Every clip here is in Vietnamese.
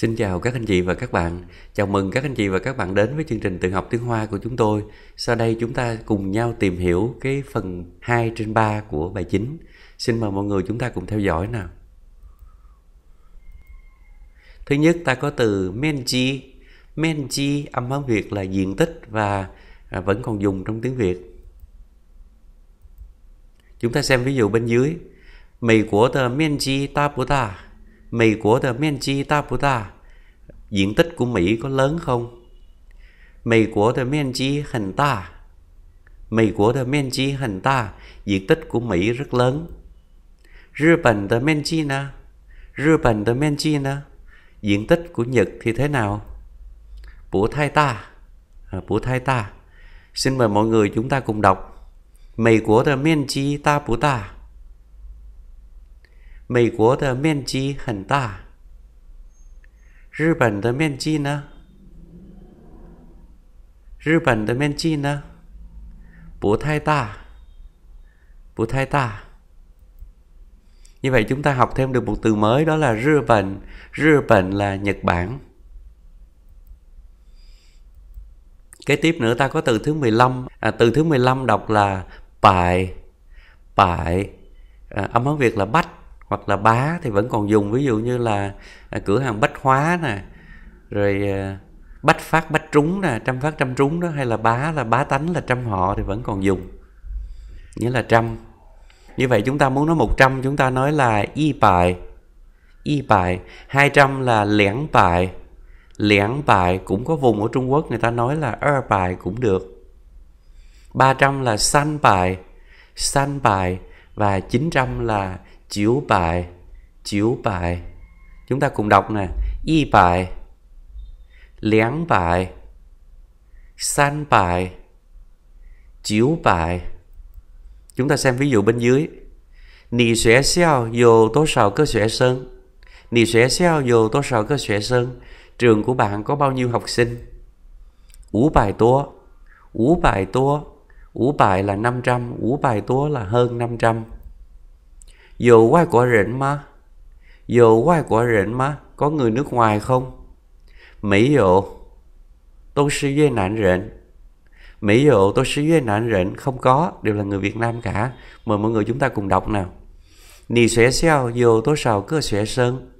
Xin chào các anh chị và các bạn. Chào mừng các anh chị và các bạn đến với chương trình tự học tiếng Hoa của chúng tôi. Sau đây chúng ta cùng nhau tìm hiểu cái phần 2 trên 3 của bài 9. Xin mời mọi người chúng ta cùng theo dõi nào. Thứ nhất ta có từ menji. Menji âm hán Việt là diện tích và à, vẫn còn dùng trong tiếng Việt. Chúng ta xem ví dụ bên dưới. Mỹ Quốc ta mì của The Menji Taputa diện tích của Mỹ có lớn không? Mì của The Menji Hình Ta Mì của The Menji Hình Ta diện tích của Mỹ rất lớn. Nhật Bản The Menji na Nhật Bản The Menji na diện tích của Nhật thì thế nào? Bủa thai ta à, Bủa thai ta Xin mời mọi người chúng ta cùng đọc Mì của The Menji Taputa 美国的面积很大，日本的面积呢？日本的面积呢？不太大，不太大。Như vậy chúng ta học thêm được một từ mới đó là rư bệnh. Rư bệnh là Nhật Bản. Kế tiếp nữa ta có từ thứ 15. À, từ thứ 15 đọc là bại. Bại. À, âm hán Việt là bách hoặc là bá thì vẫn còn dùng ví dụ như là à, cửa hàng bách hóa nè rồi à, bách phát bách trúng nè trăm phát trăm trúng đó hay là bá là bá tánh là trăm họ thì vẫn còn dùng nghĩa là trăm như vậy chúng ta muốn nói một trăm chúng ta nói là y bài y bài hai trăm là lẻn bài lẻn bài cũng có vùng ở Trung Quốc người ta nói là er bài cũng được ba trăm là san bài san bài và chín trăm là chiếu bài chiếu bài chúng ta cùng đọc nè y bài liáng bài san bài chiếu bài chúng ta xem ví dụ bên dưới nì xóe xeo dù tố sào cơ xóe sơn nì xóe xeo dù tố sào cơ xóe sơn trường của bạn có bao nhiêu học sinh ủ bài tố ủ bài tố ủ bài là 500 ủ bài tố là hơn 500 có người nước ngoài không? Mỹ dụ tôi sĩ Việt Nam rịnh không có đều là người Việt Nam cả mời mọi người chúng ta cùng đọc nào Nì xuế xeo dù tôi sào cơ xuế sơn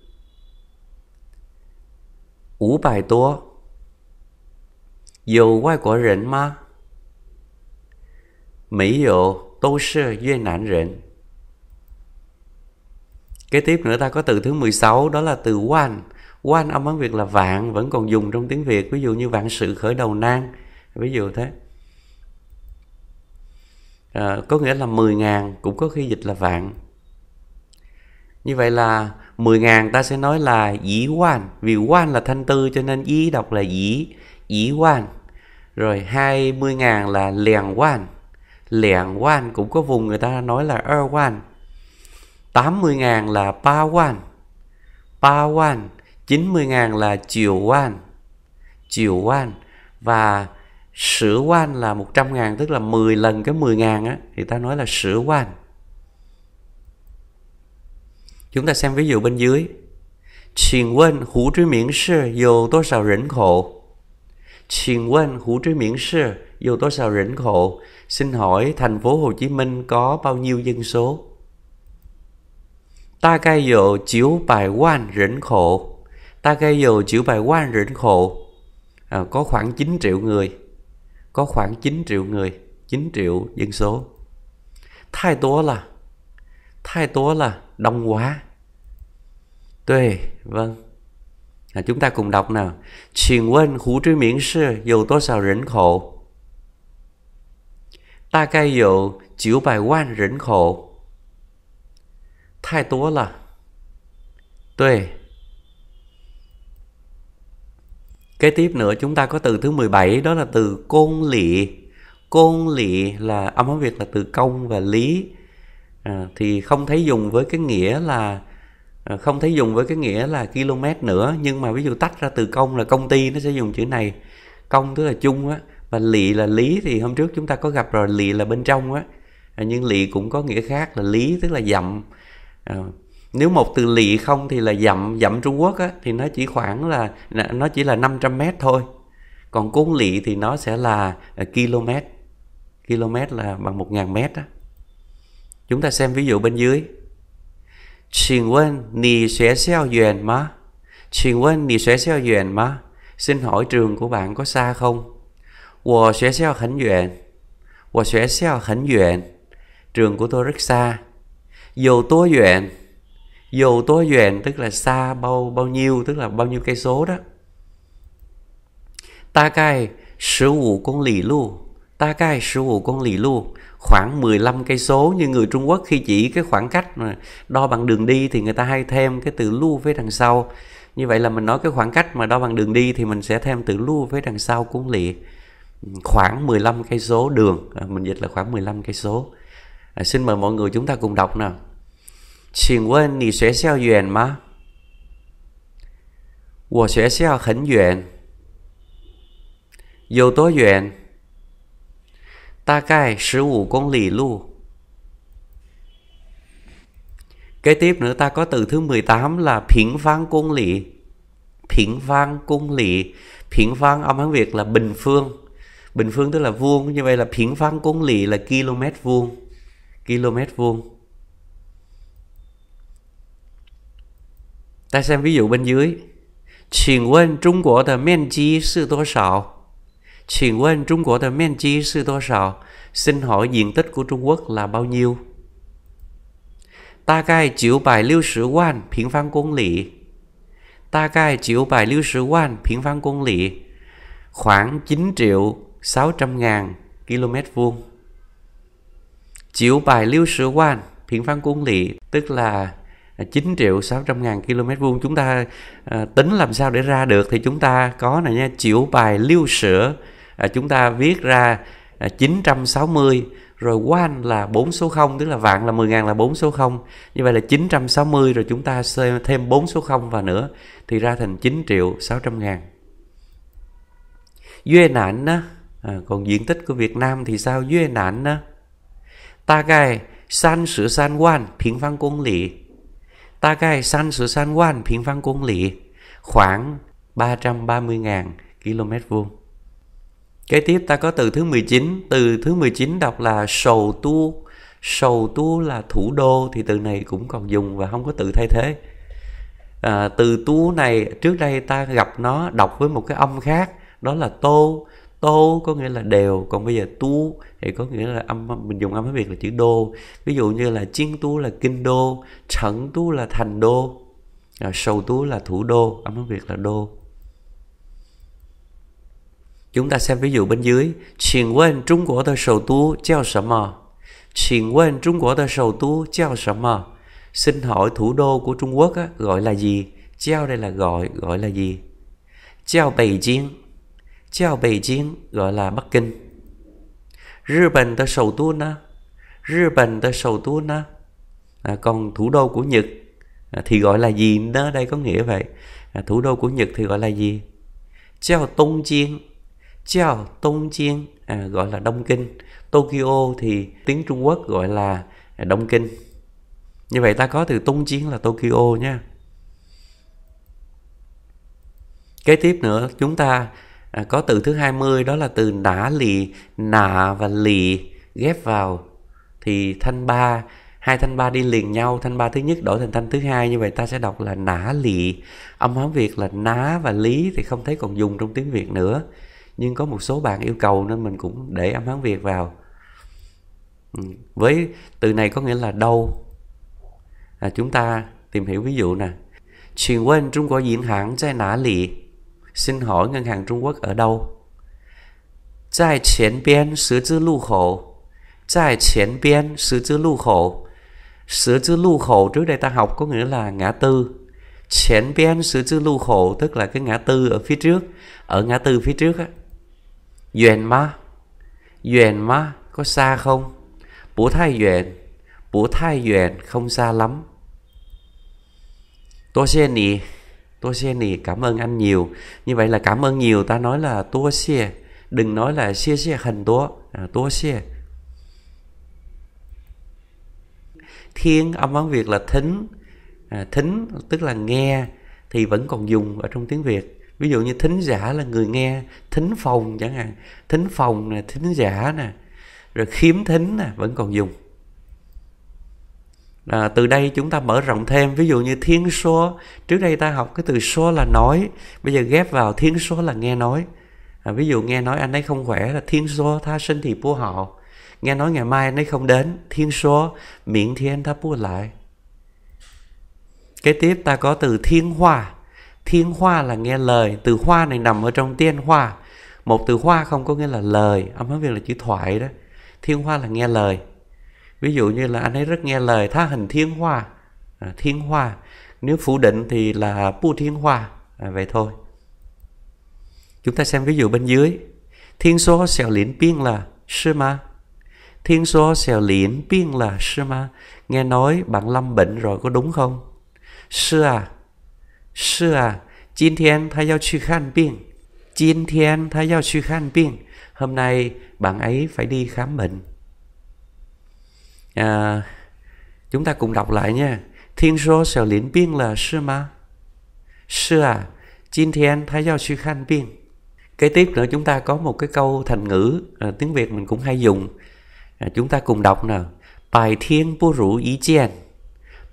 Ú bài tố Dù quay của rịnh mà Mỹ dụ tôi sĩ Việt Nam rịnh Kế tiếp nữa ta có từ thứ 16 đó là từ quan. Quan âm Hán Việt là vạn vẫn còn dùng trong tiếng Việt, ví dụ như vạn sự khởi đầu nan, ví dụ thế. À, có nghĩa là 10.000 cũng có khi dịch là vạn. Như vậy là 10.000 ta sẽ nói là dĩ quan, vì quan là thanh tư cho nên ý đọc là dĩ, dĩ quan. Rồi 20.000 là lèn quan, lèn quan cũng có vùng người ta nói là er quan 80.000 là pa wan. Pa wan. 90.000 là triệu wan. triệu wan. Và sử wan là 100.000 tức là 10 lần cái 10.000 á thì ta nói là sử wan. Chúng ta xem ví dụ bên dưới. Xin Wên Hú Trí Miễn Sư Dù Tố Sào Rỉnh Khổ Xin Wên Hú Trí Miễn Sư Dù Tố Sào Rỉnh Khổ Xin hỏi thành phố Hồ Chí Minh có bao nhiêu dân số? 大概有九百万人 khẩu ta gây dù chữ bài quan rỉnh khổ à, có khoảng 9 triệu người có khoảng 9 triệu người 9 triệu dân số thay tố là thay tố là đông quá tuệ vâng à, chúng ta cùng đọc nào Xin quân Hồ trí miễn sư dù tố sao rỉnh khổ ta gây dù chữ bài quan rỉnh khổ 太多了。对。Kế tiếp nữa chúng ta có từ thứ 17 đó là từ côn lị. Côn lị là âm hóa Việt là từ công và lý. À, thì không thấy dùng với cái nghĩa là à, không thấy dùng với cái nghĩa là km nữa nhưng mà ví dụ tách ra từ công là công ty nó sẽ dùng chữ này công tức là chung á và lị là lý thì hôm trước chúng ta có gặp rồi lị là bên trong á à, nhưng lị cũng có nghĩa khác là lý tức là dặm à, nếu một từ lỵ không thì là dặm dặm Trung Quốc á, thì nó chỉ khoảng là nó chỉ là 500 mét thôi còn côn lỵ thì nó sẽ là à, km km là bằng 1.000 mét á chúng ta xem ví dụ bên dưới Xin quên, nì xóe xeo duyền mà. Xin quên, nì xóe xeo duyền mà. Xin hỏi trường của bạn có xa không? Wo xóe xeo hẳn duyền. Wo xóe xeo hẳn duyền. Trường của tôi rất xa dù tua duyện dù tua duyện tức là xa bao bao nhiêu tức là bao nhiêu cây số đó ta cai sử vụ con lì lu ta cai sử vụ con lì lu khoảng 15 cây số như người Trung Quốc khi chỉ cái khoảng cách mà đo bằng đường đi thì người ta hay thêm cái từ lu phía đằng sau như vậy là mình nói cái khoảng cách mà đo bằng đường đi thì mình sẽ thêm từ lu phía đằng sau cũng lì khoảng 15 cây số đường à, mình dịch là khoảng 15 cây số à, xin mời mọi người chúng ta cùng đọc nào xin quên nì sẽ xeo duyên mà Wo sẽ xeo khẩn duyên Yêu tố duyên Ta cai 15 công lý lu Kế tiếp nữa ta có từ thứ 18 là phiến vang công lý Phiến vang công lý Phiến vang âm Hán Việt là bình phương Bình phương tức là vuông Như vậy là phiến vang công lý là km vuông km vuông ta xem ví dụ bên dưới Xin quên Trung Quốc de men chi sư tô sào Xin quân Trung Quốc de men chi sư tô sào Xin hỏi diện tích của Trung Quốc là bao nhiêu? Ta gai chiếu bài lưu sử quan 平方公里 Ta gai chiếu bài lưu sử Khoảng 9 triệu 600 ngàn km vuông chiếu bài lưu sử quan 平方公 lý tức là 9 à, triệu 600 ngàn km vuông chúng ta à, tính làm sao để ra được thì chúng ta có này nha chiếu bài lưu sữa à, chúng ta viết ra à, 960 rồi quan là 4 số 0 tức là vạn là 10 ngàn là 4 số 0 như vậy là 960 rồi chúng ta thêm 4 số 0 vào nữa thì ra thành 9 triệu 600 ngàn Duy nạn á à, còn diện tích của Việt Nam thì sao Duy nạn á 大概三十三万平方公里大概三十三万平方公里 khoảng mươi ngàn km vuông. Kế tiếp ta có từ thứ 19, từ thứ 19 đọc là sầu tu. Sầu tu là thủ đô thì từ này cũng còn dùng và không có tự thay thế. À, từ tu này trước đây ta gặp nó đọc với một cái âm khác đó là tô tô có nghĩa là đều còn bây giờ tú thì có nghĩa là âm mình dùng âm tiếng việt là chữ đô ví dụ như là chiên tú là kinh đô trẩn tú là thành đô à, sầu tú là thủ đô âm tiếng việt là đô chúng ta xem ví dụ bên dưới xin quên trung quốc tờ sầu tú treo sợ mờ xin quên trung quốc tờ sầu tú treo sợ mờ xin hỏi thủ đô của trung quốc á, gọi là gì treo đây là gọi gọi là gì treo bày chiến 叫北京 gọi là Bắc Kinh. 日本的首都呢？日本的首都呢？À, còn thủ đô của Nhật à, thì gọi là gì đó? Đây có nghĩa vậy. À, thủ đô của Nhật thì gọi là gì? Chào Tông Chiên. Chào Tông Chiên à, gọi là Đông Kinh. Tokyo thì tiếng Trung Quốc gọi là à, Đông Kinh. Như vậy ta có từ Tông Chiên là Tokyo nha. Kế tiếp nữa chúng ta à, có từ thứ 20 đó là từ nã lì nạ và lì ghép vào thì thanh ba hai thanh ba đi liền nhau thanh ba thứ nhất đổi thành thanh thứ hai như vậy ta sẽ đọc là nã lì âm hán việt là ná và lý thì không thấy còn dùng trong tiếng việt nữa nhưng có một số bạn yêu cầu nên mình cũng để âm hán việt vào ừ, với từ này có nghĩa là đâu à, chúng ta tìm hiểu ví dụ nè chuyển quên trung quốc diễn hãng trai nã lì Xin hỏi ngân hàng Trung Quốc ở đâu? Tại tiền biên sứ chữ lưu khẩu. Tại tiền biên sứ chữ lưu khẩu. Sứ chữ lưu khẩu trước đây ta học có nghĩa là ngã tư. Tiền biên sứ chữ lưu khẩu tức là cái ngã tư ở phía trước. Ở ngã tư phía trước á. Duyên ma. Duyên ma có xa không? Bố thai duyên. Bố thai duyên không xa lắm. 多谢你。tua xe nì cảm ơn anh nhiều như vậy là cảm ơn nhiều ta nói là tua xe đừng nói là xe xe hình tua à, tua xe thiên âm bán việt là thính à, thính tức là nghe thì vẫn còn dùng ở trong tiếng việt ví dụ như thính giả là người nghe thính phòng chẳng hạn thính phòng nè thính giả nè rồi khiếm thính nè vẫn còn dùng à, từ đây chúng ta mở rộng thêm ví dụ như thiên số trước đây ta học cái từ số là nói bây giờ ghép vào thiên số là nghe nói à, ví dụ nghe nói anh ấy không khỏe là thiên số tha sinh thì bố họ nghe nói ngày mai anh ấy không đến thiên số miệng thiên ta bua lại kế tiếp ta có từ thiên hoa thiên hoa là nghe lời từ hoa này nằm ở trong tiên hoa một từ hoa không có nghĩa là lời âm hán việt là chữ thoại đó thiên hoa là nghe lời ví dụ như là anh ấy rất nghe lời tha hình thiên hoa à, thiên hoa nếu phủ định thì là pu thiên hoa à, vậy thôi chúng ta xem ví dụ bên dưới thiên số xèo liễn biên là sư ma thiên số xèo liễn biên là sư ma nghe nói bạn lâm bệnh rồi có đúng không sư à sư à Jin thiên thay giao 去看病 Jin thiên thay hôm nay bạn ấy phải đi khám bệnh à, chúng ta cùng đọc lại nha thiên số sẽ lĩnh biên là sư ma sư à Jin Thiên Thái Giao Sư Khanh Biên Kế tiếp nữa chúng ta có một cái câu thành ngữ à, tiếng Việt mình cũng hay dùng à, chúng ta cùng đọc nè bài thiên bu rủ ý chèn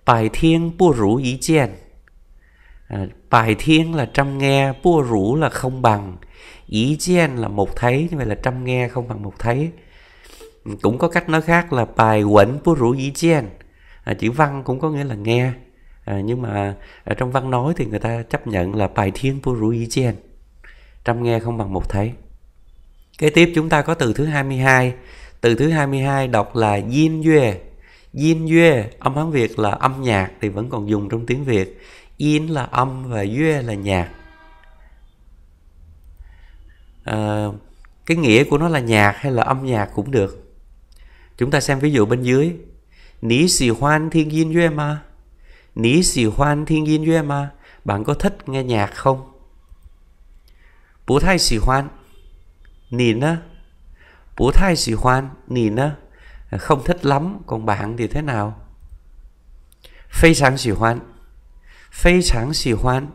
bài thiên bu rủ ý chèn à, bài thiên là trăm nghe bu rủ là không bằng ý chèn là một thấy như vậy là trăm nghe không bằng một thấy cũng có cách nói khác là bài quẩn bú rủ dĩ chen à, chữ văn cũng có nghĩa là nghe à, nhưng mà ở trong văn nói thì người ta chấp nhận là bài thiên bú rủ dĩ chen trăm nghe không bằng một thấy kế tiếp chúng ta có từ thứ 22 từ thứ 22 đọc là yin yue yin yue âm hán việt là âm nhạc thì vẫn còn dùng trong tiếng việt yin là âm và yue là nhạc à, cái nghĩa của nó là nhạc hay là âm nhạc cũng được Chúng ta xem ví dụ bên dưới. Ní xì hoan thiên nhiên duyên mà. Ní xì hoan thiên nhiên duyên mà. Bạn có thích nghe nhạc không? Bố thay xì hoan. Nì nè, Bố thay xì hoan. Nì nè, Không thích lắm. Còn bạn thì thế nào? Phi sáng xì hoan. Phi sáng xì hoan.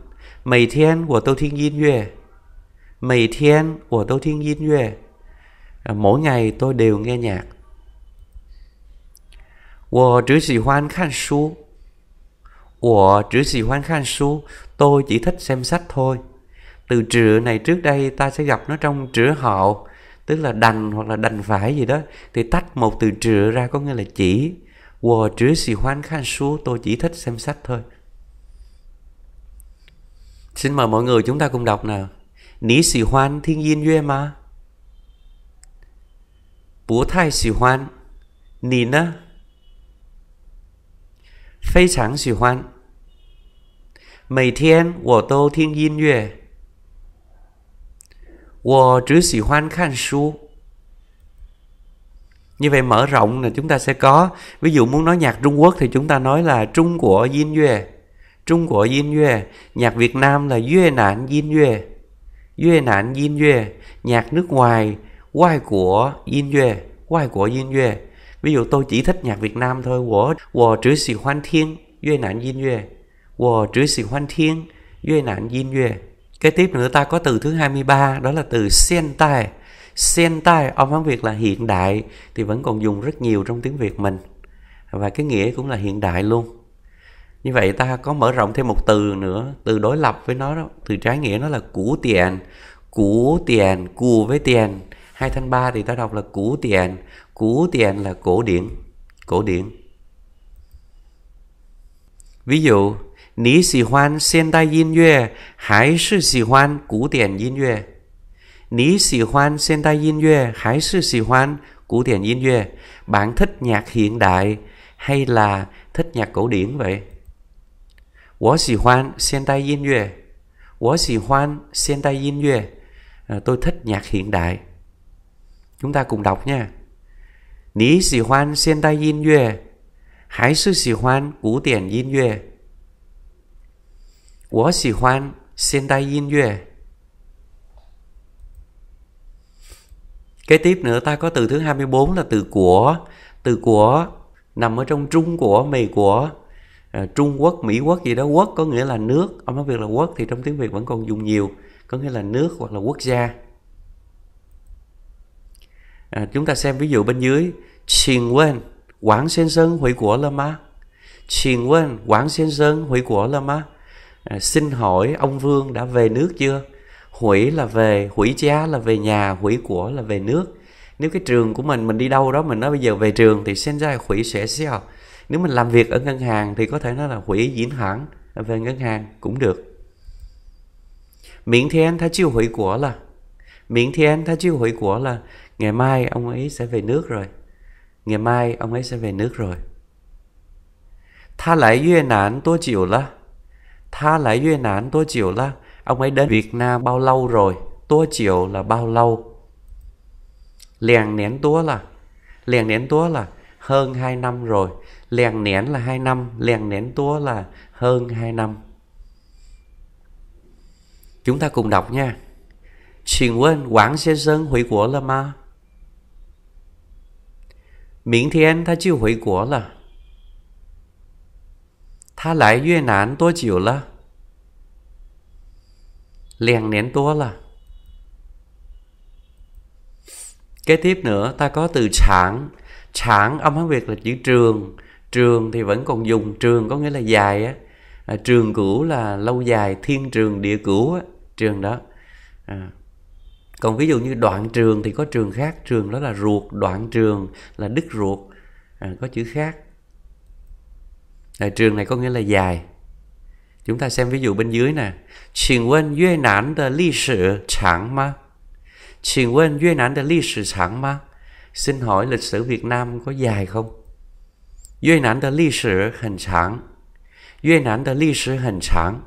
Mấy thiên của tôi thiên nhiên duyên. Mấy thiên của tôi thiên nhiên duyên mỗi ngày tôi đều nghe nhạc 我只喜欢看书.我只喜欢看书. Tôi chỉ thích xem sách thôi. Từ trừ này trước đây ta sẽ gặp nó trong trữ hậu, tức là đành hoặc là đành phải gì đó. Thì tách một từ trừ ra có nghĩa là chỉ. 我只喜欢看书. Tôi chỉ thích xem sách thôi. Xin mời mọi người chúng ta cùng đọc nào. Ní sĩ hoan thiên nhiên duyên mà. Bố thai sĩ hoan. Nì 非常喜欢。每天我都听音乐。我只喜欢看书. Như vậy mở rộng là chúng ta sẽ có Ví dụ muốn nói nhạc Trung Quốc thì chúng ta nói là Trung của Yin Yue Trung của Yin Yue Nhạc Việt Nam là Yue Nạn Yin Yue Yue Nạn Yin Yue Nhạc nước ngoài Quai của Yin Yue Quai của Yin Yue Ví dụ tôi chỉ thích nhạc Việt Nam thôi. Wo, wo chỉ xì hoan thiên, yue nạn yin yue. Wo chỉ xì hoan thiên, yue nạn yin yue. Kế tiếp nữa ta có từ thứ 23, đó là từ sen tai. Sen tai, ông Hán Việt là hiện đại, thì vẫn còn dùng rất nhiều trong tiếng Việt mình. Và cái nghĩa cũng là hiện đại luôn. Như vậy ta có mở rộng thêm một từ nữa, từ đối lập với nó đó, từ trái nghĩa nó là cũ tiền. cũ tiền, cù với tiền. Hai thanh ba thì ta đọc là cũ tiền. Cổ tiền là cổ điển, cổ điển. Ví dụ, 你喜欢现代音乐还是喜欢古典音乐？你喜欢现代音乐还是喜欢古典音乐? Bạn thích nhạc hiện đại hay là thích nhạc cổ điển vậy? 我喜欢现代音乐。我喜欢现代音乐。À, tôi thích nhạc hiện đại. Chúng ta cùng đọc nha. 你喜欢现代音乐还是喜欢古典音乐？我喜欢现代音乐。Kế tiếp nữa ta có từ thứ 24 là từ của. Từ của nằm ở trong Trung của, Mỹ của. À, Trung Quốc, Mỹ Quốc gì đó. Quốc có nghĩa là nước. Ông nói việc là quốc thì trong tiếng Việt vẫn còn dùng nhiều. Có nghĩa là nước hoặc là quốc gia à, chúng ta xem ví dụ bên dưới xin quên quảng sen sơn hủy của là má xin quên quảng sen sơn hủy của là má à, xin hỏi ông vương đã về nước chưa hủy là về hủy giá là về nhà hủy của là về nước nếu cái trường của mình mình đi đâu đó mình nói bây giờ về trường thì sen ra hủy sẽ xeo nếu mình làm việc ở ngân hàng thì có thể nói là hủy diễn hẳn về ngân hàng cũng được miễn thiên tha chiêu hủy của là miễn thiên tha chiêu hủy của là ngày mai ông ấy sẽ về nước rồi ngày mai ông ấy sẽ về nước rồi Tha lại 越南 tôi chịu là Tha lại 越南 tôi chịu là Ông ấy đến Việt Nam bao lâu rồi Tôi chịu là bao lâu Liền nén tua là Liền nén tua là hơn hai năm rồi Liền nén là hai năm Liền nén tua là hơn hai năm Chúng ta cùng đọc nha Xin quên Quảng Xê Sơn hủy của là ma 明天他就回国了。他来越南多久了？两年多了。Kế tiếp nữa ta có từ sản Sản âm Hán Việt là chữ trường Trường thì vẫn còn dùng Trường có nghĩa là dài á à, Trường cũ là lâu dài Thiên trường địa cũ á Trường đó à còn ví dụ như đoạn trường thì có trường khác trường đó là ruột đoạn trường là đứt ruột à, có chữ khác à, trường này có nghĩa là dài chúng ta xem ví dụ bên dưới nè Xin quên Việt Nam de lịch sử chẳng ma Xin quên Việt Nam de lịch sử chẳng ma Xin hỏi lịch sử Việt Nam có dài không? Việt Nam de lịch sử hình chẳng Việt Nam de lịch sử hình chẳng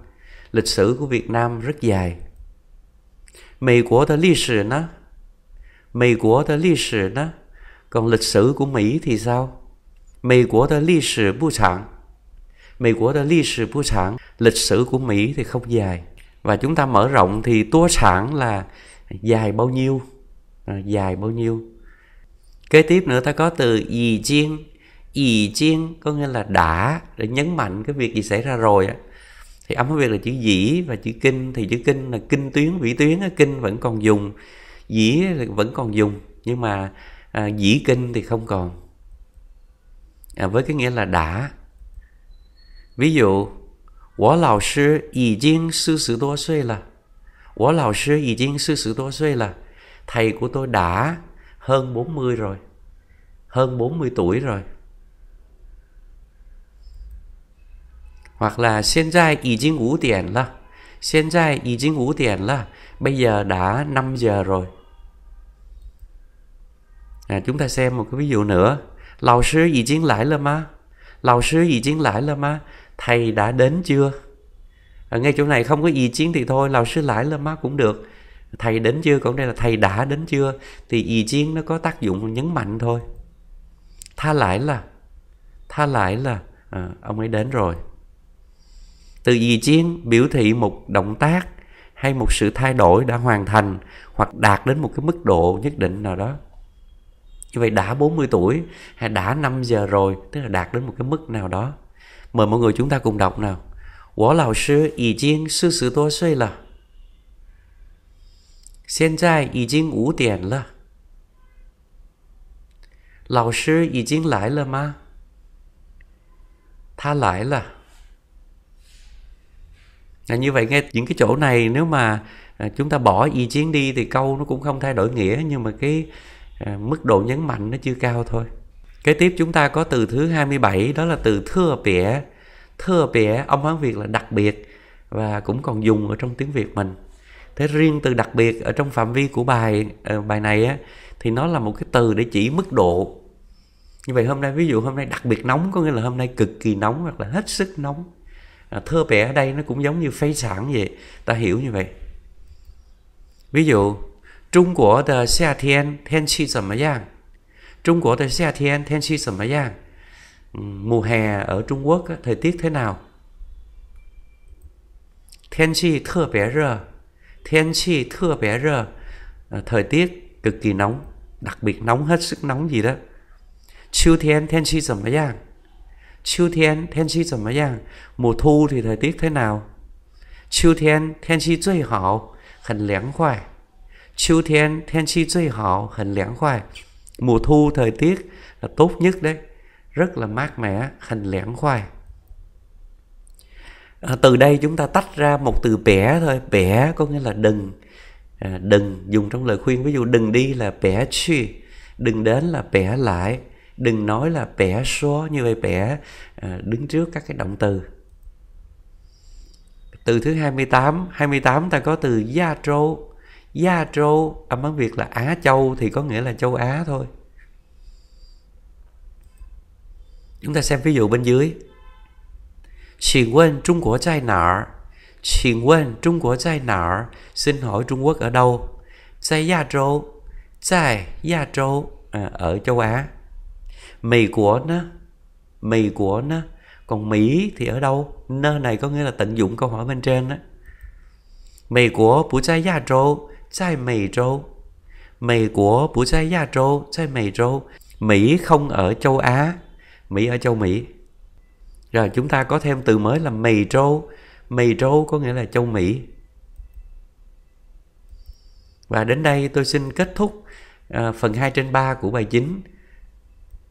Lịch sử của Việt Nam rất dài Mỹ Quốc 的历史呢? Mỹ Quốc 的历史呢? Còn lịch sử của Mỹ thì sao? Mỹ Quốc 的历史不长. Mỹ Quốc 的历史不长. Lịch sử của Mỹ thì không dài. Và chúng ta mở rộng thì tua sản là dài bao nhiêu? À, dài bao nhiêu? Kế tiếp nữa ta có từ gì chiên. Ý chiên có nghĩa là đã để nhấn mạnh cái việc gì xảy ra rồi á thì âm hữu việt là chữ dĩ và chữ kinh thì chữ kinh là kinh tuyến vĩ tuyến kinh vẫn còn dùng dĩ vẫn còn dùng nhưng mà à, dĩ kinh thì không còn à, với cái nghĩa là đã ví dụ thầy của tôi đã hơn 40 rồi. Hơn 40 tuổi rồi. hoặc là hiện tại 已经5 điểm là hiện tại 已经5 điểm là bây giờ đã 5 giờ rồi à, chúng ta xem một cái ví dụ nữa lão sư ý kiến lại là má lão sư ý kiến lại là má thầy đã đến chưa à, ngay chỗ này không có ý kiến thì thôi lão sư lại là má cũng được thầy đến chưa còn đây là thầy đã đến chưa thì ý kiến nó có tác dụng nhấn mạnh thôi tha lại là tha lại là à, ông ấy đến rồi từ gì chiên biểu thị một động tác hay một sự thay đổi đã hoàn thành hoặc đạt đến một cái mức độ nhất định nào đó. Như vậy đã 40 tuổi hay đã 5 giờ rồi, tức là đạt đến một cái mức nào đó. Mời mọi người chúng ta cùng đọc nào. 我老师已经四十多岁了。现在已经五点了。老师已经来了吗？他来了。à, như vậy nghe những cái chỗ này nếu mà à, chúng ta bỏ ý chiến đi thì câu nó cũng không thay đổi nghĩa nhưng mà cái à, mức độ nhấn mạnh nó chưa cao thôi kế tiếp chúng ta có từ thứ 27 đó là từ thưa bỉa thưa bỉa ông hán việt là đặc biệt và cũng còn dùng ở trong tiếng việt mình thế riêng từ đặc biệt ở trong phạm vi của bài ờ, bài này á thì nó là một cái từ để chỉ mức độ như vậy hôm nay ví dụ hôm nay đặc biệt nóng có nghĩa là hôm nay cực kỳ nóng hoặc là hết sức nóng à, thơ bé ở đây nó cũng giống như phế sản vậy ta hiểu như vậy ví dụ Trung Quốc the xia thiên thiên chi 怎么样 Trung Quốc the xia thiên thiên chi 怎么样 mùa hè ở Trung Quốc thời tiết thế nào thiên chi thơ bé rơ thiên chi thơ bé rơ à, thời tiết cực kỳ nóng đặc biệt nóng hết sức nóng gì đó chiêu thiên thiên chi 怎么样秋天天气怎么样？mùa thu thì thời tiết thế nào? 秋天天气最好，很凉快。秋天天气最好，很凉快。Mùa thu thời tiết là tốt nhất đấy, rất là mát mẻ, hình lãng khoai. À, từ đây chúng ta tách ra một từ bẻ thôi, bẻ có nghĩa là đừng. À, đừng dùng trong lời khuyên ví dụ đừng đi là bẻ chi, đừng đến là bẻ lại đừng nói là bẻ số như vậy bẻ à, đứng trước các cái động từ từ thứ 28 28 ta có từ gia trô gia trô âm bản việt là á châu thì có nghĩa là châu á thôi chúng ta xem ví dụ bên dưới Xin quên Trung Quốc trai nợ Xin quên Trung Quốc trai nợ Xin hỏi Trung Quốc ở đâu Tại Gia Châu Tại Gia Châu à, Ở châu Á mì của nó mì của nó còn mỹ thì ở đâu nơ này có nghĩa là tận dụng câu hỏi bên trên đó mì của bù chai gia trâu chai mì trâu mì của bù chai gia trâu chai mì trâu mỹ không ở châu á mỹ ở châu mỹ rồi chúng ta có thêm từ mới là mì trâu mì trâu có nghĩa là châu mỹ và đến đây tôi xin kết thúc à, phần 2 trên 3 của bài 9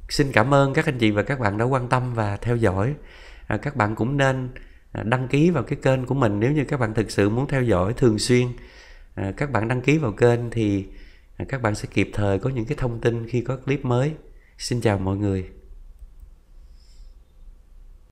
xin cảm ơn các anh chị và các bạn đã quan tâm và theo dõi à, các bạn cũng nên à, đăng ký vào cái kênh của mình nếu như các bạn thực sự muốn theo dõi thường xuyên à, các bạn đăng ký vào kênh thì các bạn sẽ kịp thời có những cái thông tin khi có clip mới xin chào mọi người